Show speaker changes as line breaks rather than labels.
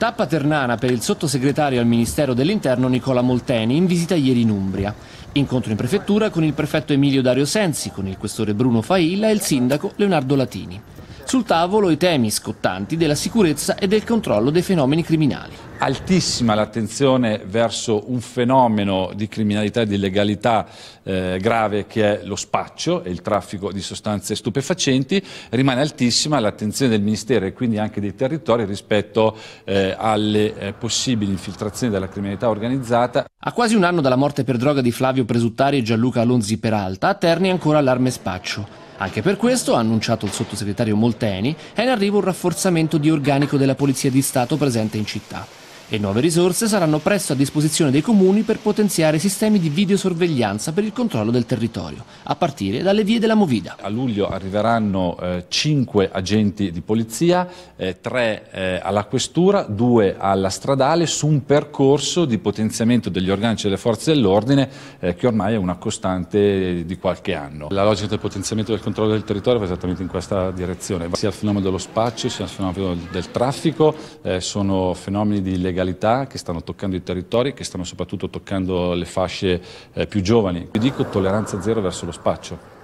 Tappa ternana per il sottosegretario al Ministero dell'Interno Nicola Molteni in visita ieri in Umbria. Incontro in prefettura con il prefetto Emilio Dario Sensi, con il questore Bruno Failla e il sindaco Leonardo Latini. Sul tavolo i temi scottanti della sicurezza e del controllo
dei fenomeni criminali altissima l'attenzione verso un fenomeno di criminalità e di illegalità eh, grave che è lo spaccio e il traffico di sostanze stupefacenti, rimane altissima l'attenzione del Ministero e quindi anche dei territori rispetto eh, alle eh, possibili infiltrazioni della criminalità organizzata. A quasi un anno dalla
morte per droga di Flavio Presuttari e Gianluca Alonzi Peralta, a Terni è ancora allarme spaccio. Anche per questo, ha annunciato il sottosegretario Molteni, è in arrivo un rafforzamento di organico della Polizia di Stato presente in città. Le nuove risorse saranno presto a disposizione dei comuni per potenziare sistemi di videosorveglianza per il controllo del territorio, a partire dalle vie della Movida. A luglio
arriveranno eh, 5 agenti di polizia, eh, 3 eh, alla questura, 2 alla stradale, su un percorso di potenziamento degli organici delle forze dell'ordine eh, che ormai è una costante di qualche anno. La logica del potenziamento del controllo del territorio va esattamente in questa direzione, sia il fenomeno dello spaccio, sia il fenomeno del traffico, eh, sono fenomeni di illegalità legalità, che stanno toccando i territori, che stanno soprattutto toccando le fasce eh, più giovani. Vi dico tolleranza zero verso lo spaccio.